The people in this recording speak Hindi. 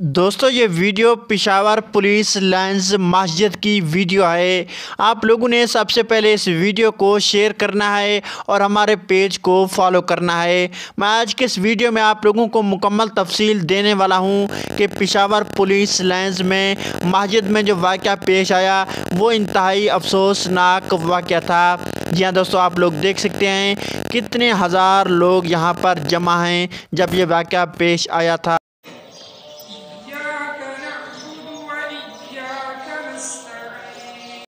दोस्तों ये वीडियो पिशावर पुलिस लाइंस मस्जिद की वीडियो है आप लोगों ने सबसे पहले इस वीडियो को शेयर करना है और हमारे पेज को फॉलो करना है मैं आज के इस वीडियो में आप लोगों को मुकम्मल तफसील देने वाला हूं कि पिशावर पुलिस लाइंस में मस्जिद में जो वाक़ पेश आया वो इंतहाई अफसोसनाक वाक़ था जी हाँ दोस्तों आप लोग देख सकते हैं कितने हज़ार लोग यहाँ पर जमा हैं जब ये वाक़ पेश आया था